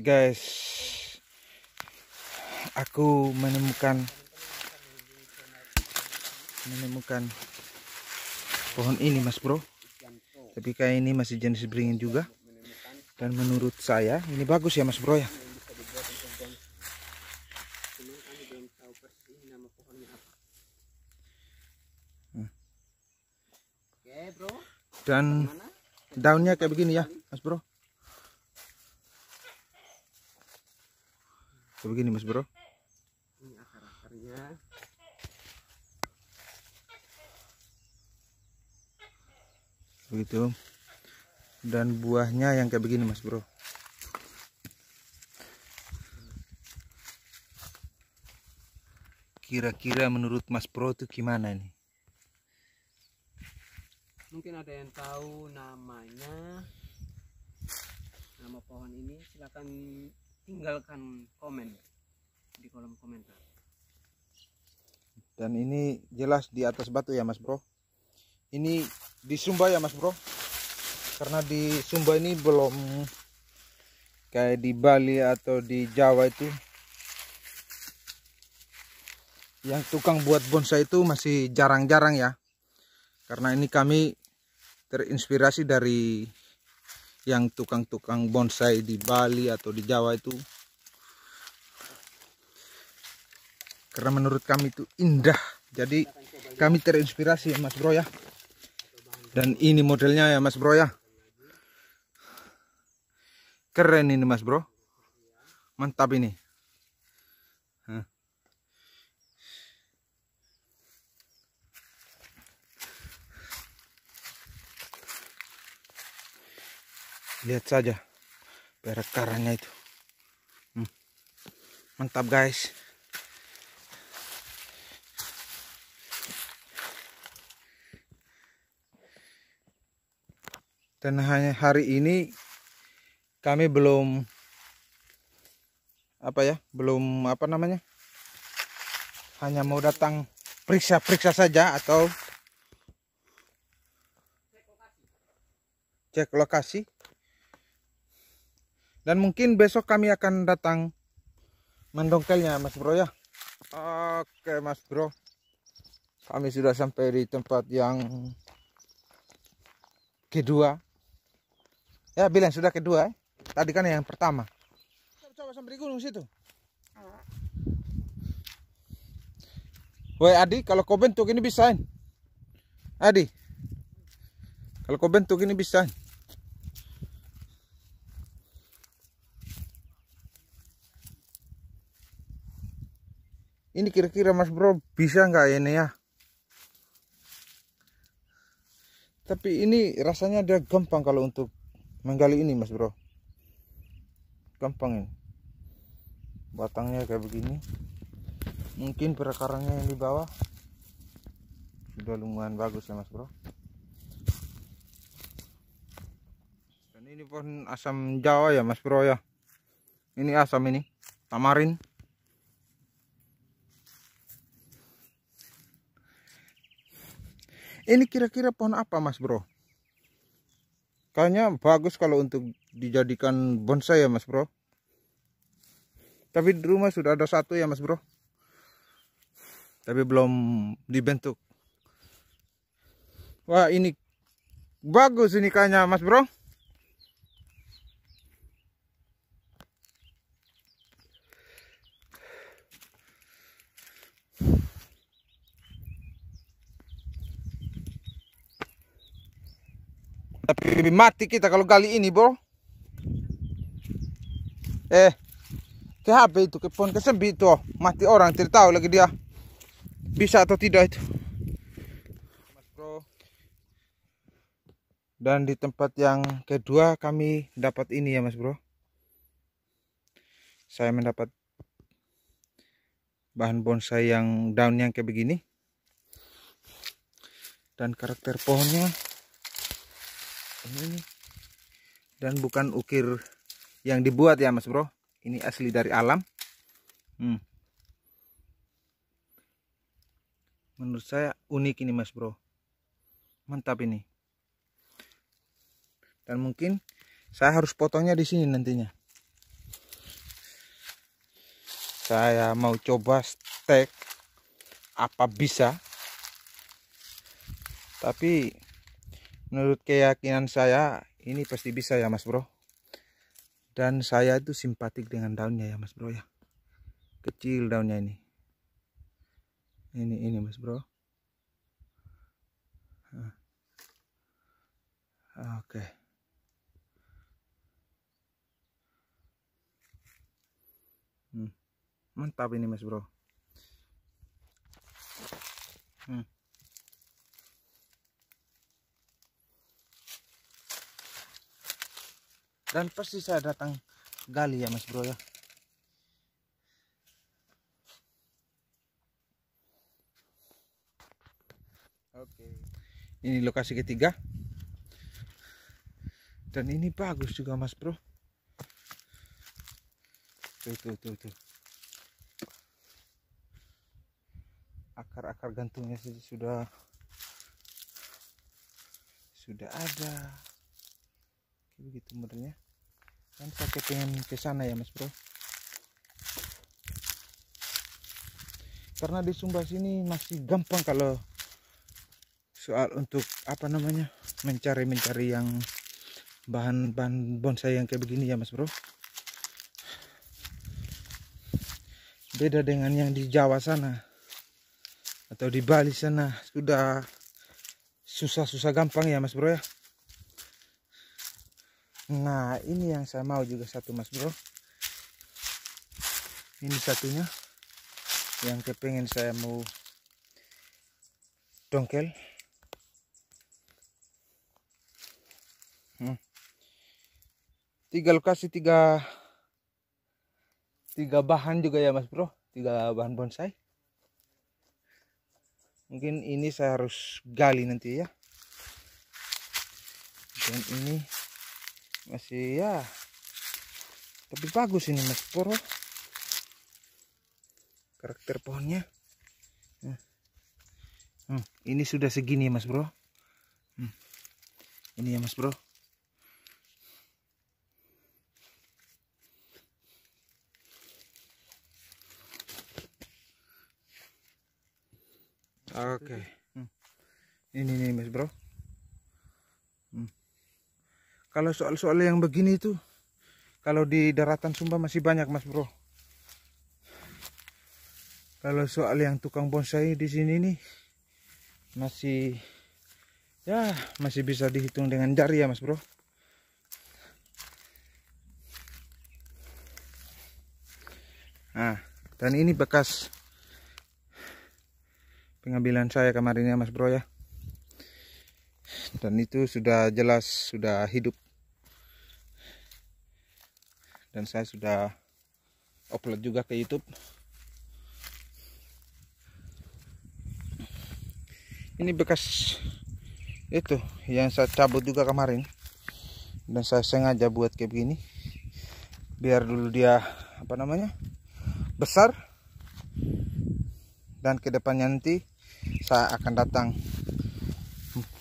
okay guys, aku menemukan menemukan pohon ini mas bro. Tapi kayak ini masih jenis beringin juga. Dan menurut saya ini bagus ya mas bro ya. Dan daunnya kayak begini ya mas bro. begini mas bro ini akar-akarnya begitu dan buahnya yang kayak begini mas bro kira-kira menurut Mas Bro itu gimana nih? Mungkin ada yang tahu namanya. Nama pohon ini silakan tinggalkan komen di kolom komentar dan ini jelas di atas batu ya mas bro ini di Sumba ya mas bro karena di Sumba ini belum kayak di Bali atau di Jawa itu yang tukang buat bonsai itu masih jarang-jarang ya karena ini kami terinspirasi dari yang tukang-tukang bonsai di Bali atau di Jawa itu karena menurut kami itu indah jadi kami terinspirasi ya mas bro ya dan ini modelnya ya mas bro ya keren ini mas bro mantap ini lihat saja perak karangnya itu hmm. mantap guys dan hanya hari ini kami belum apa ya belum apa namanya hanya mau datang periksa-periksa saja atau cek lokasi dan mungkin besok kami akan datang mendongkelnya mas bro ya oke mas bro kami sudah sampai di tempat yang kedua ya bilang sudah kedua eh. tadi kan yang pertama coba sampai gunung situ Woi Adi, kalau kau bentuk ini bisa, eh? Adi, kalau kau bentuk ini bisa. Eh? ini kira-kira mas bro bisa nggak ini ya tapi ini rasanya dia gampang kalau untuk menggali ini mas bro gampang ini batangnya kayak begini mungkin perakarannya yang di bawah sudah lumayan bagus ya mas bro dan ini pohon asam jawa ya mas bro ya ini asam ini tamarin Ini kira-kira pohon apa Mas Bro? Kayaknya bagus kalau untuk dijadikan bonsai ya Mas Bro. Tapi di rumah sudah ada satu ya Mas Bro. Tapi belum dibentuk. Wah ini bagus ini kayaknya Mas Bro. Tapi mati kita kalau gali ini bro. Eh. Ke HP itu, ke pohon tuh itu. Mati orang, tidak tahu lagi dia. Bisa atau tidak itu. mas Bro. Dan di tempat yang kedua kami dapat ini ya mas bro. Saya mendapat bahan bonsai yang yang kayak begini dan karakter pohonnya ini dan bukan ukir yang dibuat ya mas bro ini asli dari alam hmm. menurut saya unik ini mas bro mantap ini dan mungkin saya harus potongnya di sini nantinya saya mau coba stek apa bisa tapi menurut keyakinan saya ini pasti bisa ya mas bro dan saya itu simpatik dengan daunnya ya mas bro ya kecil daunnya ini ini ini mas bro oke hmm. mantap ini mas bro hmm. dan pasti saya datang gali ya mas bro ya oke ini lokasi ketiga dan ini bagus juga mas bro tuh tuh tuh tuh akar-akar gantungnya sudah sudah ada begitu modelnya kan saya pengen ke sana ya mas bro karena di Sumba sini masih gampang kalau soal untuk apa namanya mencari-mencari yang bahan-bahan bonsai yang kayak begini ya mas bro beda dengan yang di Jawa sana atau di Bali sana sudah susah-susah gampang ya mas bro ya Nah, ini yang saya mau juga satu Mas Bro. Ini satunya yang kepengen saya mau dongkel. Hmm. Tiga lokasi, tiga tiga bahan juga ya Mas Bro, tiga bahan bonsai. Mungkin ini saya harus gali nanti ya. Dan ini masih ya tapi bagus ini mas poro karakter pohonnya hmm. Hmm. ini sudah segini ya mas bro hmm. ini ya mas bro oke okay. hmm. ini nih mas bro kalau soal-soal yang begini itu kalau di daratan Sumba masih banyak mas bro kalau soal yang tukang bonsai di sini nih masih ya masih bisa dihitung dengan jari ya mas bro nah dan ini bekas pengambilan saya kemarin ya mas bro ya dan itu sudah jelas sudah hidup dan saya sudah upload juga ke YouTube ini bekas itu yang saya cabut juga kemarin dan saya sengaja buat kayak begini biar dulu dia apa namanya besar dan kedepannya nanti saya akan datang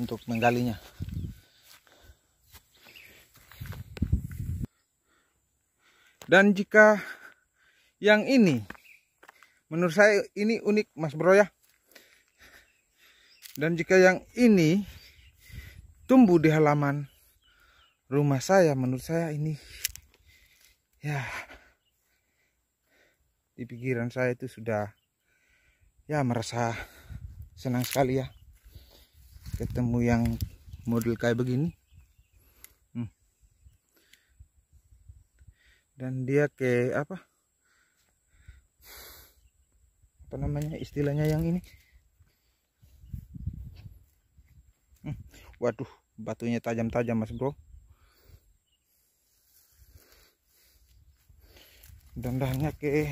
untuk menggalinya dan jika yang ini menurut saya ini unik mas bro ya dan jika yang ini tumbuh di halaman rumah saya menurut saya ini ya di pikiran saya itu sudah ya merasa senang sekali ya ketemu yang model kayak begini hmm. dan dia ke apa apa namanya istilahnya yang ini hmm. waduh batunya tajam-tajam mas bro dan dahnya ke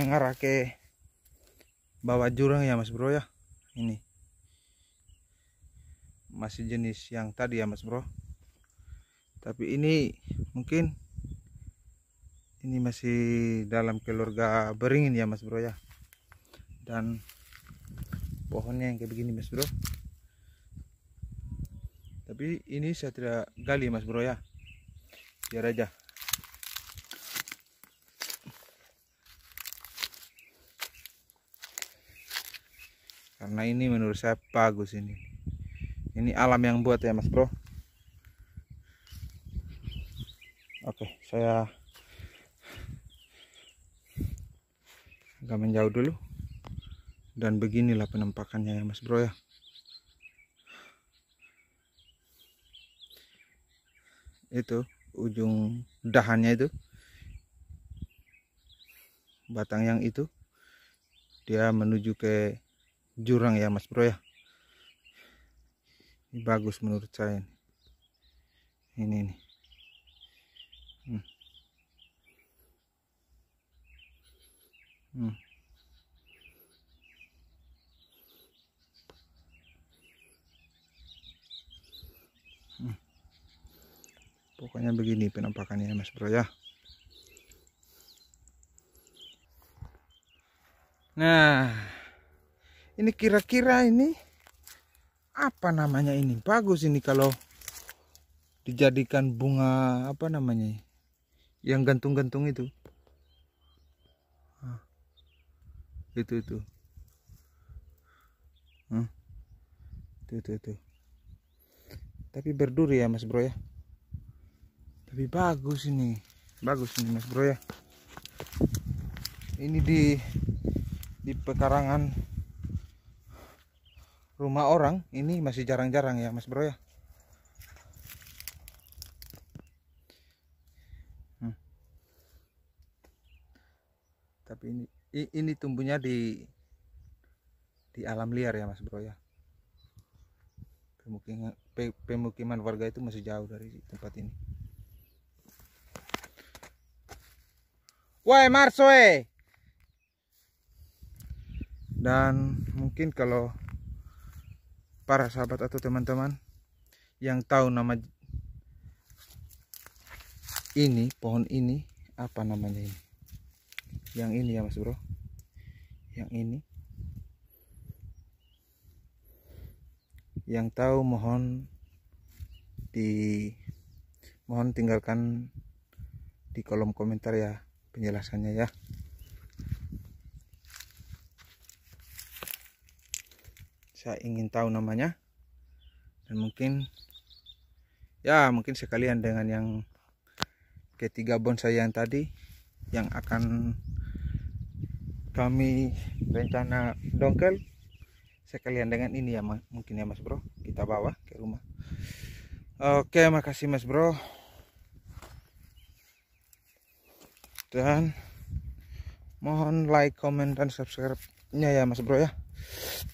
mengarah ke bawah jurang ya mas bro ya ini masih jenis yang tadi ya mas bro tapi ini mungkin ini masih dalam keluarga beringin ya mas bro ya dan pohonnya yang kayak begini mas bro tapi ini saya tidak gali mas bro ya biar aja karena ini menurut saya bagus ini ini alam yang buat ya mas bro. Oke, saya agak menjauh dulu. Dan beginilah penampakannya ya mas bro ya. Itu ujung dahannya itu. Batang yang itu. Dia menuju ke jurang ya mas bro ya ini bagus menurut saya ini, ini hmm. Hmm. Hmm. pokoknya begini penampakannya mas bro ya nah ini kira-kira ini apa namanya ini bagus ini kalau dijadikan bunga apa namanya yang gantung-gantung itu ah. itu itu itu itu itu tapi berduri ya mas bro ya tapi bagus ini bagus ini mas bro ya ini di di pekarangan rumah orang ini masih jarang-jarang ya mas bro ya hmm. tapi ini ini tumbuhnya di di alam liar ya mas bro ya pemukiman pemukiman warga itu masih jauh dari tempat ini woi marsoe dan mungkin kalau para sahabat atau teman-teman yang tahu nama ini pohon ini apa namanya ini yang ini ya mas bro yang ini yang tahu mohon di mohon tinggalkan di kolom komentar ya penjelasannya ya saya ingin tahu namanya dan mungkin ya mungkin sekalian dengan yang ketiga bonsai yang tadi yang akan kami rencana dongkel sekalian dengan ini ya mungkin ya mas bro kita bawa ke rumah oke makasih mas bro dan mohon like comment dan subscribe nya ya mas bro ya